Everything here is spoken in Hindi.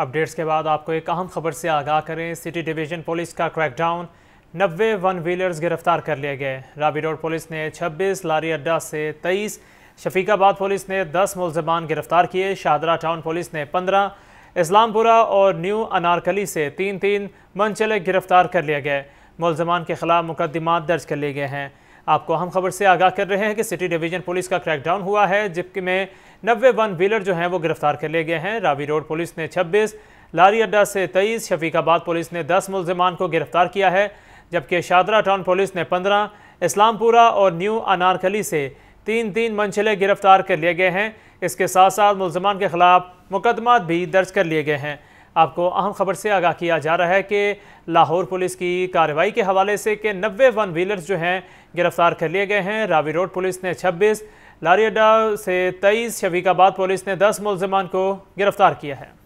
अपडेट्स के बाद आपको एक अहम खबर से आगाह करें सिटी डिवीजन पुलिस का क्रैकडाउन नब्बे वन व्हीलर्स गिरफ्तार कर लिए गए राबी रोड पुलिस ने 26 लारी अड्डा से 23 शफीकाबाद पुलिस ने 10 मुलजमान गिरफ्तार किए शाहदरा टाउन पुलिस ने 15 इस्लामपुरा और न्यू अनारकली से तीन तीन मनचले गिरफ्तार कर लिए गए मुलजमान के खिलाफ मुकदमा दर्ज कर लिए गए हैं आपको अहम खबर से आगाह कर रहे हैं कि सिटी डिवीजन पुलिस का क्रैकडाउन हुआ है जबकि में नब्बे वन व्हीलर जो हैं वो गिरफ्तार कर लिए गए हैं रावी रोड पुलिस ने छब्बीस लारी अड्डा से तेईस शफीकाबाद पुलिस ने दस मुलजमान को गिरफ्तार किया है जबकि शादरा टाउन पुलिस ने पंद्रह इस्लामपुरा और न्यू अनारकली से तीन तीन मंचले गिरफ्तार कर लिए गए हैं इसके साथ साथ मुलजमान के खिलाफ मुकदमा भी दर्ज कर लिए गए हैं आपको अहम खबर से आगाह किया जा रहा है कि लाहौर पुलिस की कार्रवाई के हवाले से कि नब्बे वन व्हीलर जो हैं गिरफ्तार कर लिए गए हैं रावी रोड पुलिस ने छब्बीस लारियाडा से तेईस शफीकाबाद पुलिस ने दस मुलजमान को गिरफ्तार किया है